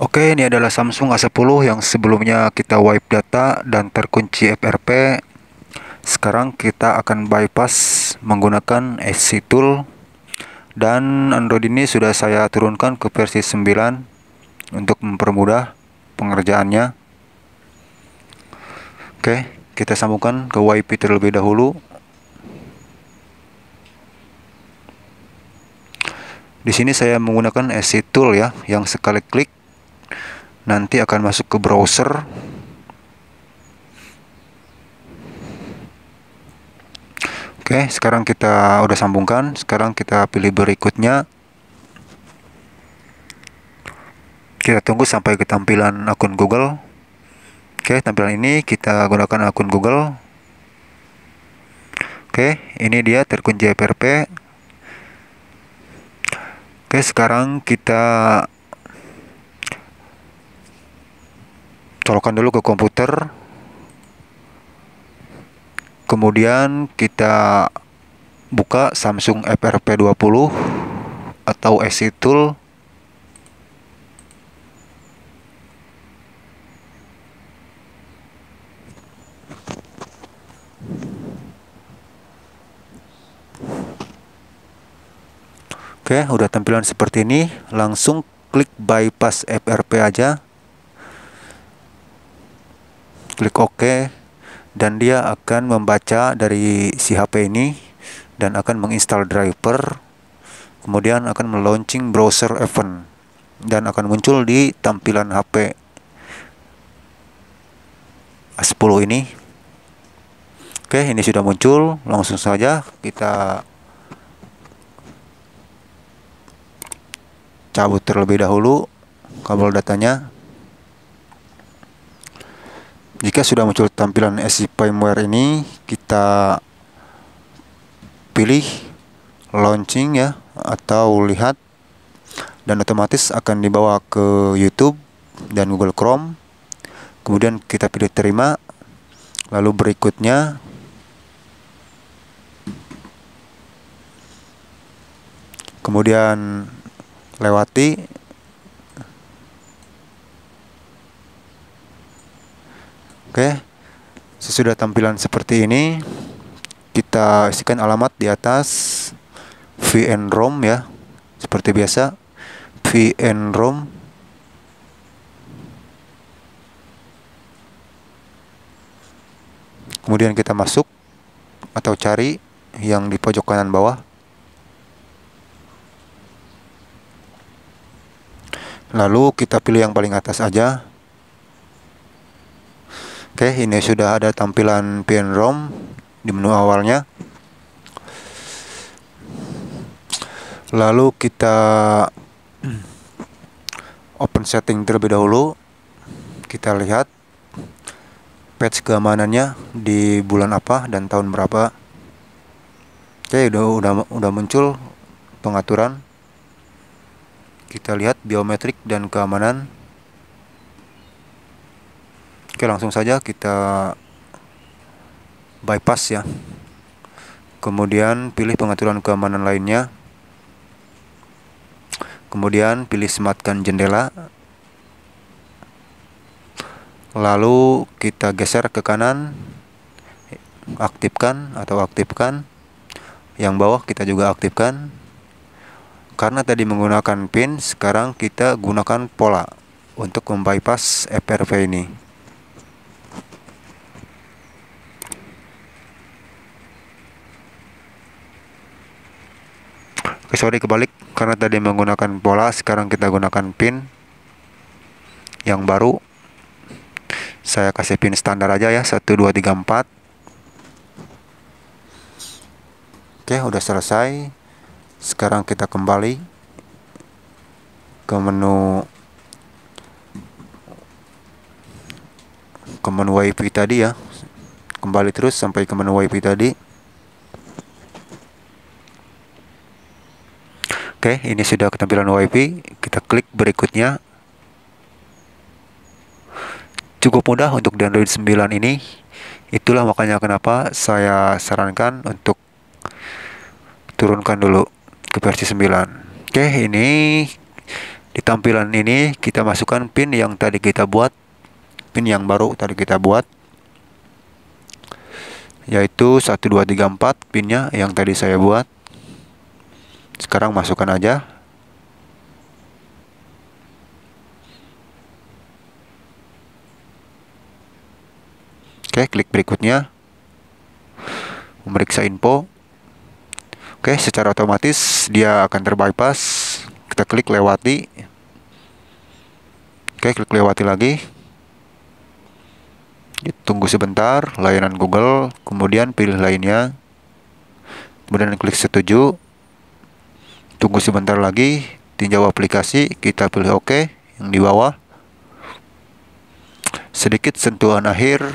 Oke, ini adalah Samsung A10 yang sebelumnya kita wipe data dan terkunci FRP. Sekarang kita akan bypass menggunakan SC Tool. Dan Android ini sudah saya turunkan ke versi 9 untuk mempermudah pengerjaannya. Oke, kita sambungkan ke wipe terlebih dahulu. Di sini saya menggunakan SC Tool ya, yang sekali klik nanti akan masuk ke browser Oke, sekarang kita udah sambungkan. Sekarang kita pilih berikutnya. Kita tunggu sampai ke tampilan akun Google. Oke, tampilan ini kita gunakan akun Google. Oke, ini dia terkunci FRP. Oke, sekarang kita colokan dulu ke komputer kemudian kita buka Samsung FRP20 atau SC Tool Oke, udah tampilan seperti ini. Langsung klik bypass FRP aja klik OK dan dia akan membaca dari si HP ini dan akan menginstal driver kemudian akan melaunching browser event dan akan muncul di tampilan HP 10 ini oke ini sudah muncul langsung saja kita cabut terlebih dahulu kabel datanya jika sudah muncul tampilan SC firmware ini kita pilih launching ya atau lihat dan otomatis akan dibawa ke YouTube dan Google Chrome kemudian kita pilih terima lalu berikutnya kemudian lewati Oke. Sesudah tampilan seperti ini, kita isikan alamat di atas vnrom ya. Seperti biasa vnrom Kemudian kita masuk atau cari yang di pojok kanan bawah. Lalu kita pilih yang paling atas aja. Oke, ini sudah ada tampilan pin ROM di menu awalnya. Lalu kita open setting terlebih dahulu. Kita lihat patch keamanannya di bulan apa dan tahun berapa. Oke, udah udah udah muncul pengaturan. Kita lihat biometrik dan keamanan. Oke langsung saja kita bypass ya kemudian pilih pengaturan keamanan lainnya kemudian pilih sematkan jendela lalu kita geser ke kanan aktifkan atau aktifkan yang bawah kita juga aktifkan karena tadi menggunakan pin sekarang kita gunakan pola untuk membypass FRV ini Oke, eh, sorry kebalik karena tadi menggunakan pola, sekarang kita gunakan pin yang baru. Saya kasih pin standar aja ya, 1 2 3 4. Oke, udah selesai. Sekarang kita kembali ke menu ke menu WiFi tadi ya. Kembali terus sampai ke menu WiFi tadi. Oke, ini sudah ketampilan WiFi. Kita klik berikutnya. Cukup mudah untuk di Android 9 ini. Itulah makanya kenapa saya sarankan untuk turunkan dulu ke versi 9. Oke, ini di tampilan ini kita masukkan pin yang tadi kita buat, pin yang baru tadi kita buat yaitu 1234 pinnya yang tadi saya buat sekarang masukkan aja Oke, klik berikutnya. Memeriksa info. Oke, secara otomatis dia akan terbypass. Kita klik lewati. Oke, klik lewati lagi. Tunggu sebentar, layanan Google, kemudian pilih lainnya. Kemudian klik setuju tunggu sebentar lagi tinjau aplikasi kita pilih OK yang di bawah sedikit sentuhan akhir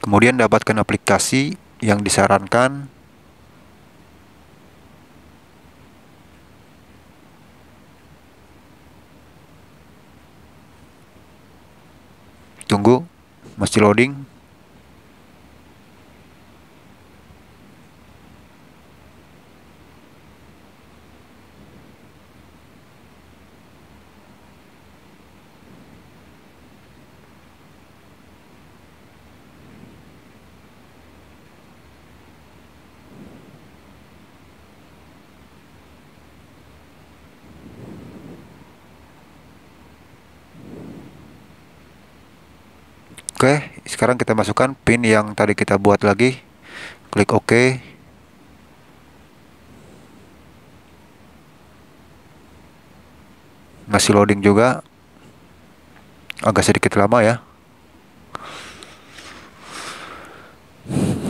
kemudian dapatkan aplikasi yang disarankan tunggu masih loading Oke, sekarang kita masukkan pin yang tadi kita buat lagi. Klik OK. Masih loading juga. Agak sedikit lama ya.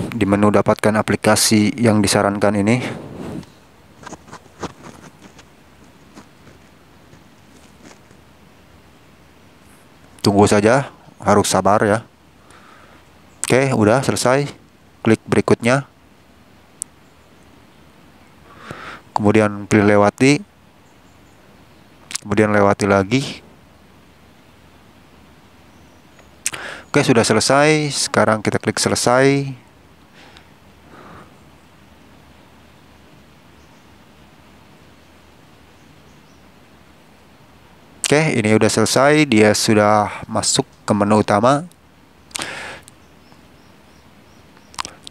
Di menu dapatkan aplikasi yang disarankan ini, tunggu saja harus sabar ya. Oke, udah selesai. Klik berikutnya. Kemudian pilih lewati. Kemudian lewati lagi. Oke, sudah selesai. Sekarang kita klik selesai. Oke, ini udah selesai. Dia sudah masuk ke menu utama.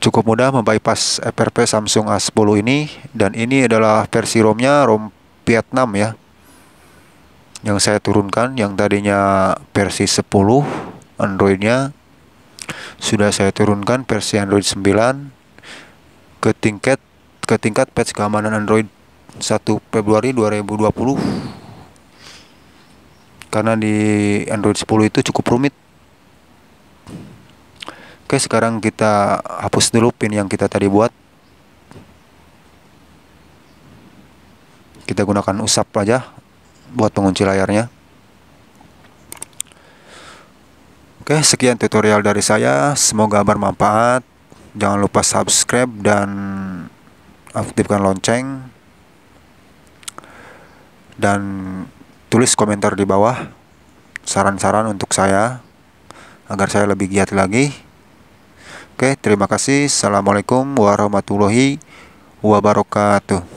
Cukup mudah membypass FRP Samsung A10 ini dan ini adalah versi ROM-nya ROM Vietnam ya. Yang saya turunkan yang tadinya versi 10 Android-nya sudah saya turunkan versi Android 9 ke tingkat ke tingkat patch keamanan Android 1 Februari 2020 karena di Android 10 itu cukup rumit Oke sekarang kita hapus dulu pin yang kita tadi buat kita gunakan usap aja buat pengunci layarnya Oke, sekian tutorial dari saya. Semoga bermanfaat. Jangan lupa subscribe dan aktifkan lonceng. Dan tulis komentar di bawah saran-saran untuk saya agar saya lebih giat lagi. Oke, terima kasih. Assalamualaikum warahmatullahi wabarakatuh.